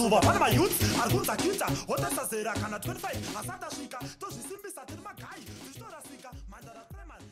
mazuva pane mayuth ari kunzakita hotasazera kana 25 asati asvika tozvisimbisa tiri magai zvichitorasika mhandara primary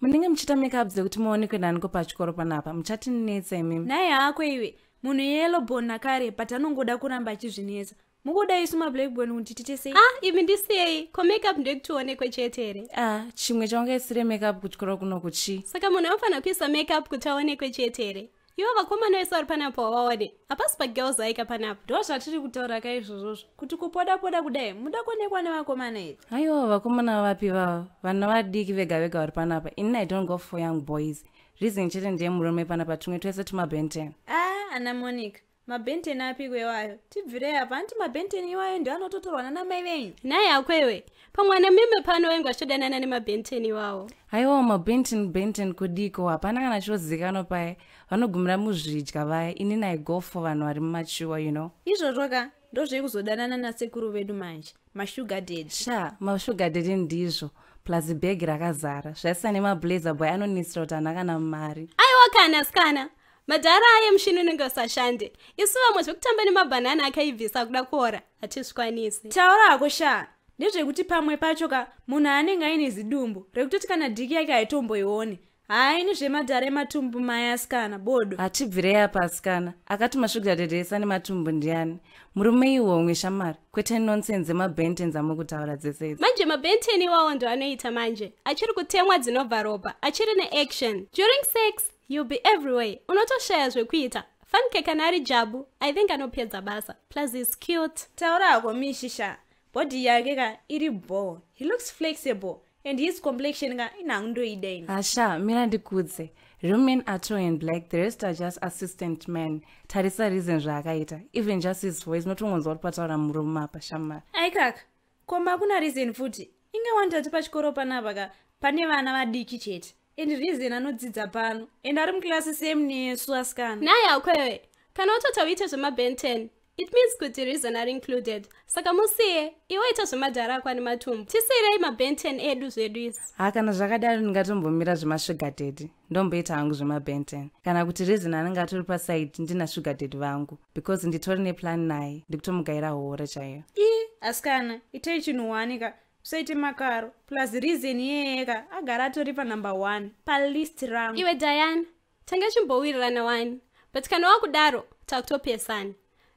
munenge muchiita makeup dzekuti muonekwe naniko pachikoro panapa muchatinetsa imimi nai hako iwe munhu yeyelobon nakare patanongoda kuramba achizvinetsa mukudai isu mablackbon kuti tiite sei a ah, imi ndisei ko makeup ndekutionekwe chete here a ah, chimwe changaisire makeup kutyora kuno kuchi saka munhu anofanira kuisa makeup kuti aonekwe chete here ivo vakomana vese vari panapo vavaone hapasi pagirls aika panapo ndo zvatiri kutaura kaizvozvozvo kuti kupoda poda kudai muda kuonekwa nevakomana here aiwa vakomana vavapi vavo vana vadiki vega vega vari panapa in i don't go for young boys reason chete ndiye murume panapa tumwe twese tumabenten a ah, ana monica mabhenteni apiko iwayo tibvirei apa anti mabhenteni iwayo ndi anototorwa nanamai venyu nayi akwewe pamwana mimbe pano wengu achodanana nemabhenteni iwawo aiwa mabhenten bhenten kudiko hapana kana chozikano paya vanogumira muzvidya vaya inini aigofo vanhu vari mumachiwa you know izvozvo ka ndozvei kuzodanana nasekuru vedu manje mashugadedi sha mashugadedi ndizvo plus bhegi rakazara zvaisa nemablazer boy anonisira kuti anakana mari aiwa kana sikana madhara aye mushini unenge usashande isu vamwe zvekutamba nemabhanana akaibvisa kuda kuora hatizvikwanisi taura hako sha ndezvekuti pamwe pacho ka munhu anenge aine zidumbu rekutoti kana dhiki yake haitomboione hai nezvemadhara ematumbu mai asikana bodo hatibvirei apa asikana akati mashuga dedeisa nematumbu ndiani murume iwo umwe shamari kwete nonsense mabhenteni amokutaura dzese idzi manje mabhenteni iwawo ndoanoita manje achiri kutemwa dzinobva ropa achiri neaction during sex youll be everywhere unotosheya zvekuita fanikekanari jabu i think anopedza basa plus is cute taura hako mishisha bhodhi yake ka iri ball he looks flexible and his complexion ka inhangundoidei hasha mira ndikudze roman ato and black the rest are just assistant man tarisa reason zvaakaita even just his voice notongonzwa kuti pataura muromo apa shamara aikaka koma kuna reason futi ingawanditati pachikoro panapa ka pane vana vadiki chete and reason anodzidza pano and ari muklasi same nesu asikana naya kwewe kana utota uite zvemaben 10 it means kuti reason ari included saka musiye iwe ita zvemadharakwa nematumbu tisiyirei maben 10 edu zvedu izi ha kana zvakadaro ndingatombomira zvemasvigadhedhi ndomboita hangu zvemaben 10 kana kuti reason anenge atori pasaidi ndina svigadhedhi vangu because nditori neplani naye ndikutomugaira hoora chaiyo ii asikana itei chinhu wanika soite makaro plus reason yeyeka agara atori panumber one palist ram iwe diana tange chimbowirirana one but kana wakudaro takutopesana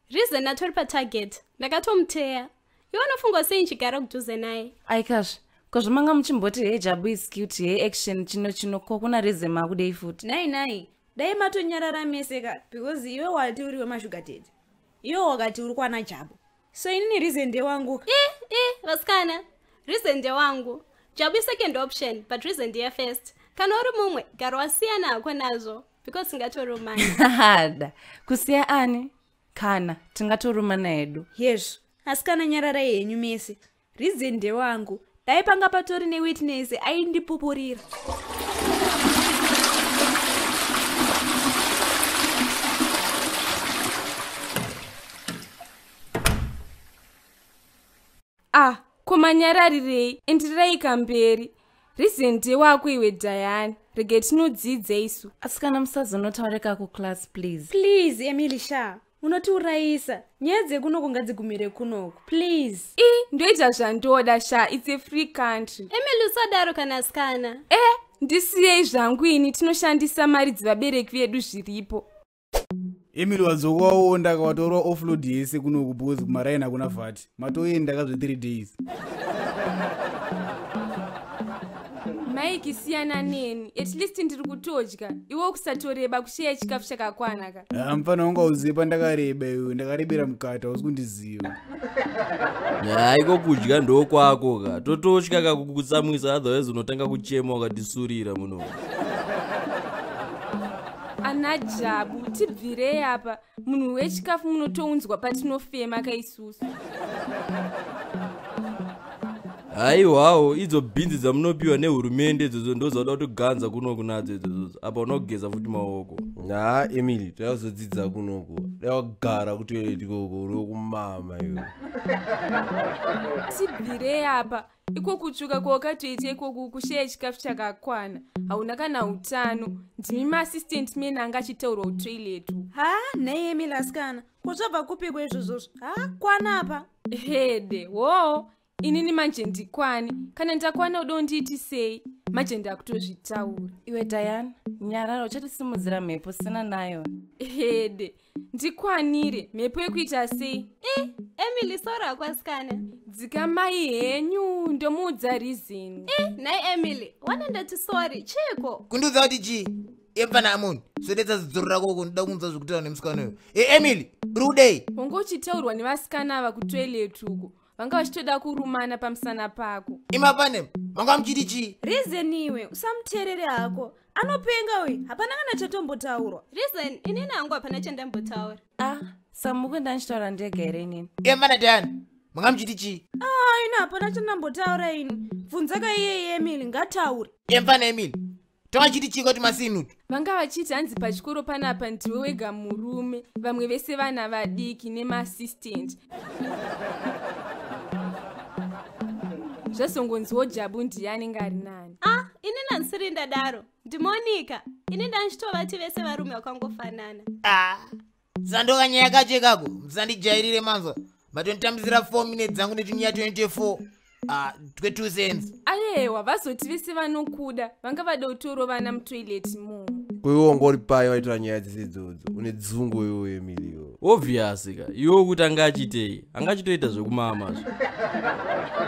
reason atori patarget ndakatomuteya iwe anofungwa sei nchigara kudhuze naye aikazvi kozvomanga muchimboti hei jabu iscute hei action chino chino ko kuna reason makudei futi nai nai dai matonyarara meseka because iwe wati uri wemashugatete iwe wakati uri kuana jabu so ini nereason ndewanguka i eh, i eh, vasikana rizende wangu jabu isecond option but rizende ye first kana uri mumwe gara wasiyana hako nazvo because tingatorumana hada kusiya ani kana tingatorumana hedu yezvo asi kana nyararai henyu mese rizende wangu dai panga patori newitness aindipupurira ah komanyararirei endirirai kamberi rizende wako iwe dhiane rege tinodzidza isu asi kana musazonotaureka kuclass please please emilisha unotiurayisa nyaya dzekuno kunga dzigumire kunoku please i ndoita zvandoda sha its a free country emily usadaro kana sikana e ndisiyei zvangu ini tinoshandisa mari dzivabereki vedu zviripo emil wadzokawo ndakawatorwa offload yese kunoku because kumaraini hakuna vati matoye ndakazve 3 days mike siyana neni at least ndiri kutodya iwe kusatoreba kusheya chikafu chakakwanaka hamufanira ah, kunga uzive pandakareba iwe ndakarebera mukata ausi kundiziva haiko kudya ndokwako ka tototya kakukutsamwisa otherwise unotanga kuchema ukatisurira munoo ana jabu tibvirei apa munhu wechikafu munotounzwa patinofema kaisusu haiwawo idzo binzi dzamunopiwa nehurumende idzodzo ndozauda kutiganza kuno kunadzo idzozozo apa unogeza futi maoko ha emil taakuzodzidza kunoko daagara kutoet ikoko urikumama iwo sibhirei apa iko kutsvuka kwawakatoite ikoko kushaya chikafu chakakwana hauna kana utano ndimi maassistant men anga achitaurwa utoilet u ha nhai emil asikana kwatvabva kupikwa izvozvozvo ha kwana apa hede woo inini manje ndikwani kana ndakwana udo ndiiti sei manje ndakutozvitaura iwe diana nyararo uchatisimudzira mhepo sina nayo hede ndikwanire mhepo yekuita sei i e, emily sorakwasikana dzikamai henyu ndomuudza rizini i e, nai emily wanandati sori chiko kundiudza kuti chii epfanamun sodetsa zidzoro rako ko ndida kunza zvekutaura nemusikana yo e, emily uri kudei wongochitaurwa nevasikana ava kutoiletuko vanga vachitoda kurumana pamusana pako imapane mangamuchiri chii rezen iwe usamuteerere hako anopenga uyu hapana kana chatombotaurwa rezen inini hangu hapana chandambotaura ah samuku ndanichitaura ndega here inini iye mana dani mangamuchiri chii aina ah, hapana chandambotaura ini bvunza kaiyeyi emili ngataure iye mfana emili tongachiti chiko kuti masinuti vanga vachiti hanzi pachikoro panapa ndiwe wega murume vamwe vese vana vadiki nemaasistendi zvazongonziwo jabu ndiyaanenge ari nani a ah, ini nanisiri ndadaro ndimonika ini ndanichitova tivese varume vakangofanana a ah, sandova nyaya yakachekako musandijairire manzwa matonitambisira 4 minutes dzangu netunyaya 24 ah, twe2 cents aiewa vazoti vese vanokuda vanga vada kutorovana mutoileti momo kwaiwe wanga uri paya waitira nyaya dzese idzodzo une dzungu iwoyo miriwo obviousi ka iwo kuti anga achiitei anga achitoita zvekumamazvo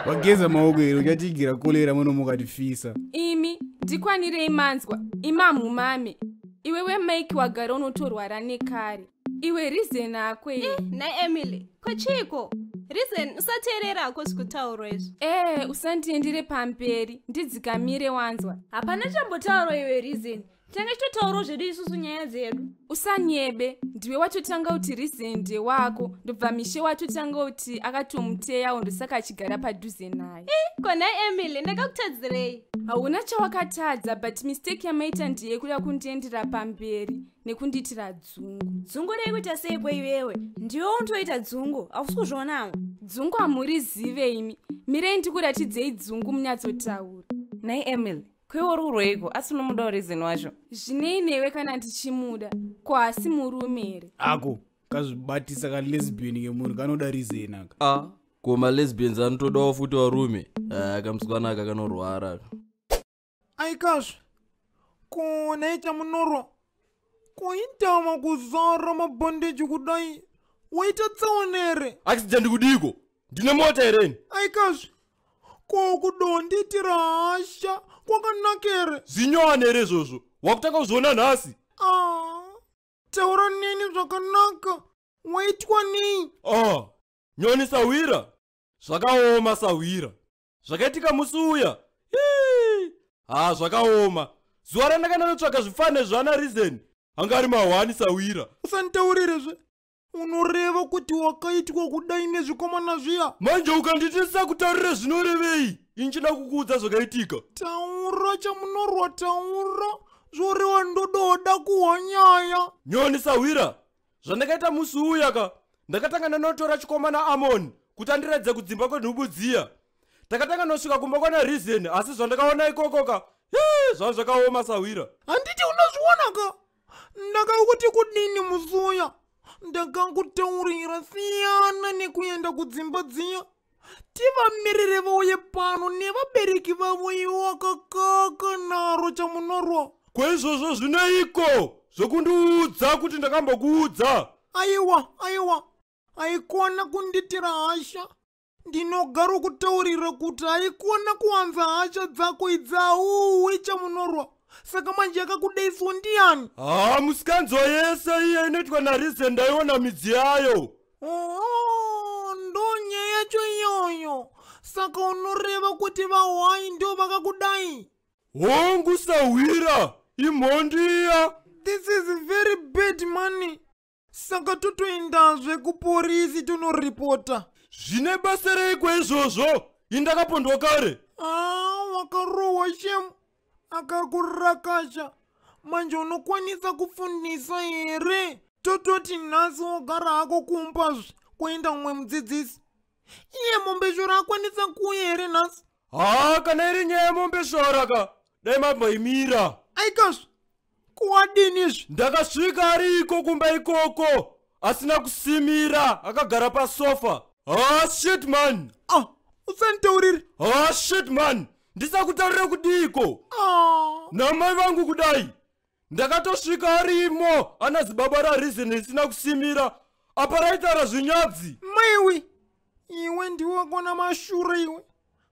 wageza maoko here uchatigira korera munomukatifisa imi ndikwanirei manzwa imamhu mame iwewe mike wagara unotorwara nekare iwe rizen akwe eh, naemily kochiko rizen usateerera hakozi kutaurwa izvi ee eh, usandiendere pamberi ndidzikamire wanzwa hapana chambotaurwa iwe rizen tanga chitotaurawo zvedu isusu nyaya dzedu usanyebe ndiwe watotanga kuti rizende wako ndobva mishe watotanga kuti akatomuteyawo ndosaka achigara padhuze naye e, kona emily ndakakutadzirei hauna chawakatadza but misteki yamaita ndiyekuda kundiendera pamberi nekundiitira dzungu dzungu reikuita sei kweiwewe ndiwe untoita dzungu hausi kuzvionawo dzungu hamuri zive imi mirei ndikuratidzei dzungu munyatsotaura nai emily kweuri kurweiko asi unomuda uri zini wacho zvinei newe kana tichimuda ko asi murume here ako kazvibatisa kalesbian kemunhu kanoda rizeni aka a ko malesbians anotodawo futi varume eh, aya kamusikwana aka kanorwara ka aikazve ko naita munorwa ko intama kuzara mabhandeji kudai waita tsaonere akisija ndikudiko ndine mota hereni aikazve ko kudonditira hasha kwakanakere zinyowane here izvozvo wakutanga kuzoona nhasi a taura neni zvakanaka waitwa nei a nyoni sawira zvakaoma sawira zvakaitika musi uya ha zvakaoma zuva randakananotsvaka zvifane zvana rizeni anga ari mahwani sawira usanditaurirezve unoreva kuti wakaitwa kudai nezvikomana zviya manje ukanditisa kutarira zvinorevei inichida kukuudza zvakaitika taura chamunorwa taura zvoreva ndododa kuhanyaya nyonisahwira zvandakaita musi uya ka ndakatanga ndanotora chikomana amon kuti andiradze kudzimba kwenhubu dziya takatanga nosvika kumba kwana rizeni asi zvandakaona ikoko ka hee zvava zvakaoma sahwira handiti unozviona ka ndakakuti kudini musi uya ndakakutaurira siyana nekuenda kudzimba dziya tivamiriri vauye pano nevabereki vavo iwakakaka naro chamunorwa kwaizvozvo zvineiko zvokundiudza kuti ndakambokuudza aiwa aiwa haikona kunditira hasha ndinogarwa kutaurira kuti haikona kuwanza hasha dzako idzi hauuwi chamunorwa saka manje yakakudaisiwo ndiyani ha ah, musikanzwa yese iye inoitwa narize ndaiona midzi yayo oo oh, ndo nyaya yacho iyoyo saka unoreva kuti vahwai ndio vakakudai hongu sahwira imhondiya this is very bad money saka totoendazve kupurisi tonoripota zvine basa reiko izvozvo indakapondwa kare a ah, wakarohwa shemu akakurakasha manje unokwanisa kufundisa here tototi nhasi wogara hako kuumpazve kuenda umwe mudzidzisi iye mombeshoro akwanisa kuuya here nhasi ha kana iri nyaya yemombeshora ka dai mabvaimira aikazve kuwadini zvi ndakasvika ari iko kumba ikoko asina kusimira akagara pasofa ha shit man a ah, usanditauriri ha shit man ndisakutaurira kudiko oh. namai vangu kudai ndakatosvika arimo anazi baba rarizen risina kusimira apa raitara zvinyadzi maiwi iwe ndiwakona mashure iwe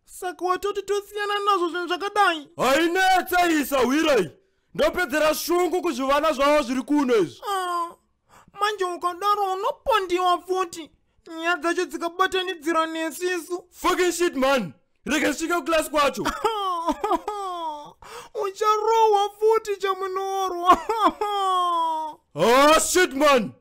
saka watoti tosiyana nazvo zvinhu zvakadai hainetseisa wirei ndopedzera shungu kuzvivana zvavo zviri kuno izvi oh. manje ukadaro unopondiwa futi nyaya dzacho dzikabatanidzira nesisu fucking shit mani rega swika kuclasi kwacho u charowa futi ja minorwa oh, shitman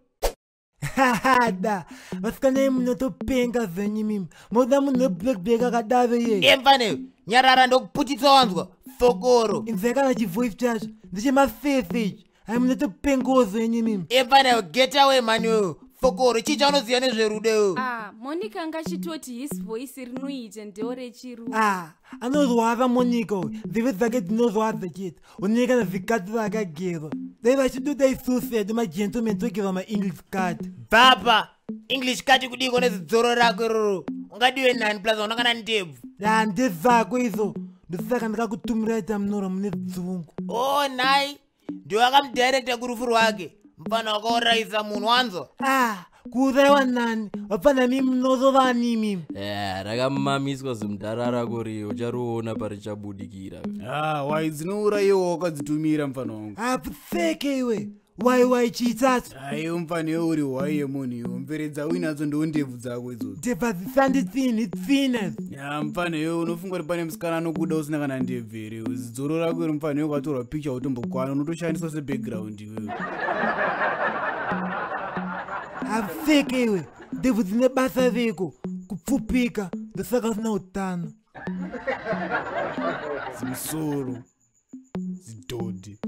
hada vasikanai muno topenga zenyu mimi moda munhu weblackbak akadave yeye emfaneyo nyarara ndokuputisa wanzwa fokoro inzai kana chivoice chacho ndichemafesage ai muno topengawo zenyu mimi emfaneyo getaway mani weyo fokoro chii chaunoziva nezverudo ah, monica ngachitoti his voice rinoite ndeo rechirudo a ah, anorwara monica nzive dzake dzinorwara dzachita unekana zikati rakagerwa dai vachidoda isusu yedu magentlemen togerwa maenglish kati bvapa english kati kudiko nezidzoro rako iroro ungadiwe nani plus unokana ndebvu hande zvako izo ndosaka ndakakutumirai tamunora mune dzungu o oh, nai ndiwakamudirekta kurufu rwake mufanira wakaurayisa munhu wanzo ah kuurayiwa nani vapfana mi munozovani imimi yeah, rakamamiswa zimudharara kuri ucharoona parichabudikira ah, wai dzinourayiwa wakadzitumira mufana wangu apfeke iwe waiwaichiitsatso aiwo mufani iwe uri wai yemunhu iwo mveredza uinadzo ndiwo ndebvu dzako idzodzo ndebva dzisandi tsini tsines ya mufani iwe unofunga uri pane musikana anokuda usina kana ndebvu here zidzoro rako iri mufani iwe ukatorwa picture utombokwana unotoshandiswa sebackground iwewe hafeke iwe ndebvu dzine basa riko kupfupika ndosaka usina utano zimusoro zidodi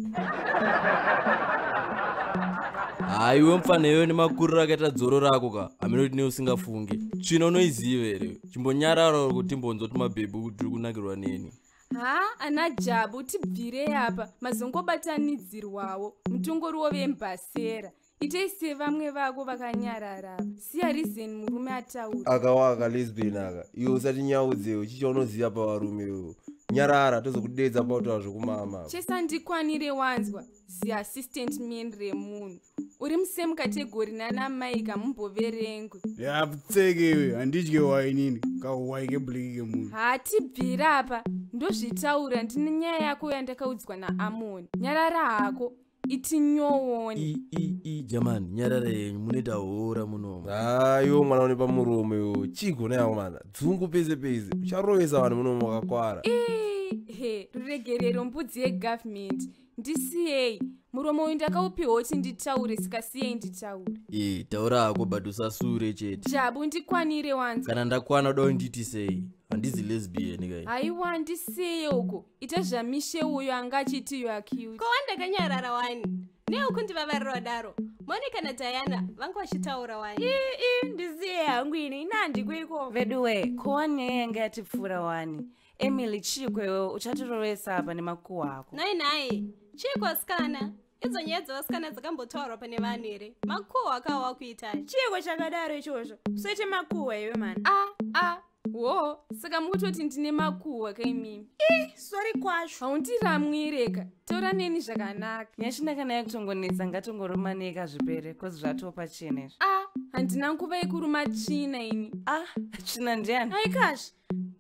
haiwe mufanaiyo nemakuriro akaita dzoro rako ka hamenoti neusingafunge tsvina unoizive here chimbonyararo kuti timbonzwa kuti mabhebhu kuti tiri kunakirwa neni ha ana jabu tibvirei apa mazongobatanidzirwawo mutongori wovembasera itei sevamwe vako vakanyararava siya rizeni murume ataura akawaka lesbian aka iwe usati nyaudze uchicha unoziva pavarume ivo nyarara tozokudedza pautaa zvokumama chesandikwanire wanzwa ziassistant man remunhu uri musemukategori nana maika mumboverengwe ya pfekewe handidye wainini kauwaikebulekike munhu hatibvira pa ndozvitaura ndine nyaya yako yandakaudzwa naamoni nyarara hako itinyoone iii jamani nyarara yenyu munoita hora munomo haiwo mwana une pamuromo iwo chiigona yako mana dzungu pese pese ucharovesa vanhu munomo wakakwara ii he ruregerero mbudzi yegavhumendi ndisiyei muromo uyu ndakaupiwa kuti nditaure sikasiyei nditaure e taura hako bat usasure chete jabu ndikwanire wanza kana ndakwana uda unditi sei handizi lesbian kai haiwa ndisiyei uko ita zvamishe uyo anga achiti yoakiu kowandakanyarara wani neukundivavarirwa daro monica nadiana vanga vachitaura wani ii ndisiyei hangu ini ina handikuiko veduwe kowani yaiyanga yatipfuura wani emily chiko uchatirovesa pane makuhwa ako nai nai chiko asikana idzo nyaya dzevasikana dzakambotaurwa pane vanhu here makuhwa akawa kuita chiko chakadaro ichozvo swete makuhwa iwe mana a a hoo saka mukutoti ndine makuhwa kaimimi i sori kwasho haundiramwireka tora neni zvakanaka nyasha ndakanaya kutongonetsa ngatongoromanei kazvipere kozi zvatiwo pachena izvi ah handina nguva yekuruma tsvina ini a ah, tsvina ndiani aikazvi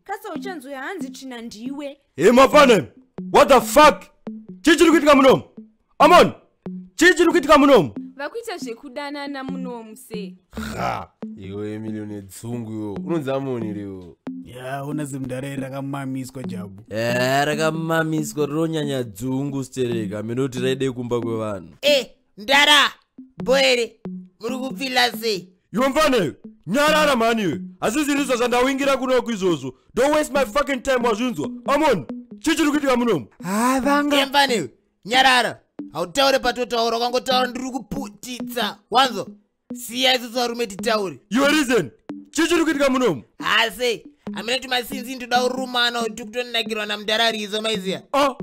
kasa uchanzwi hanzi tsvina ndiwe himapane what the fuck chii chiri kuitika munomu amon chii chiri kuitika munomu vakuita zvekudanana munomu se ha iwe miliyoni yedzungu iwo unonzi amoni rewo ya ona semudhara iri rakamamiswa jabu e rakamamiswa rinonyanya dzungu stereka minoti raide kumba kwevanhu e ndara boere muri kupfila sei iwe mfaneyo nyarara mhani iwe hasiziriswa zvandauingira kunoku izvozvo don waste my fucking time wazvinzwa amon chii chiri kuitika munomu havanga ah, iye mfaneyo nyarara hautaure patotaura wakangotaura ndiri kuputitsa wanzwa siya isusu varume titauri iwe reason chii chiri kuitika munomu hasei hamina kuti ah, masinzi ndoda urumana kuti kutonakirwa namudhararizo maiziya oh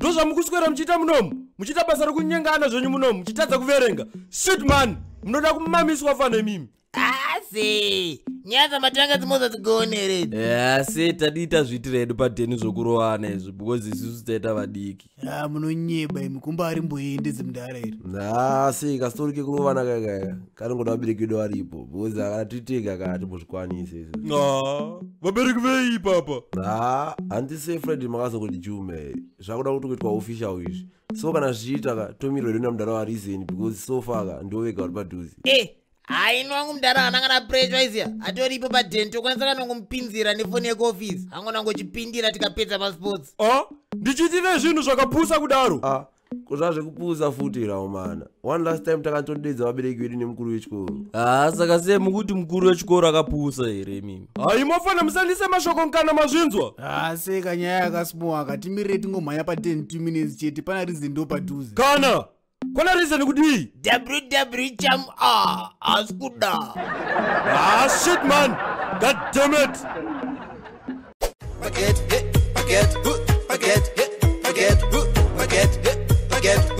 ndozvamukuswera muchiita munomu muchiita basa rokunyengana zvenyu munomu muchitadza kuverenga sudman munoda kumamiswa fano imimi asi nyasa matanga dzimozatigoonerei asi tadiita zviitira yedu padheni zvokurowana izvo because isusu taita vadiki a munonyeba imi kumbaari mboende dzemudhara iri asi kasitorike kunovana kakaya kanongoda vabereki vedu varipo because akatiitika kaatimbozvikwanisa izvo a vabereki vei ipapa a handise fred makazokundichiuma i zvakuda kutokuitwa official izvi so kana zviita ka tomirwa idu namudhara wa reason because so far ka ndiovega vari padhuzi eh, haino wangu mudara anangana presha iziya atori ipo padhen tokwanisa kanongomupinzira nefoni yekuofisi angonango chipindira tikapedza pasipots o ndichitive zvinhu zvakapusa kudaro kuzva zvekupusa futi raumana one last time takatondedza vabereki vedu nemukuru wechikoro haa saka sei mukuti mukuru wechikoro akapusa here imimi hai mofanira musandise mashoko mukana mazvinzwa haa sei kanyaya yakasimuwa katimirire tingomhanya pa 102 minutes chete pana rizindo padhuze kana Kuna reason gudi? Dabri dabri cham a askuda. Ah shit man. God damn it. Paket, paket, paket, paket, paket, paket, paket, paket.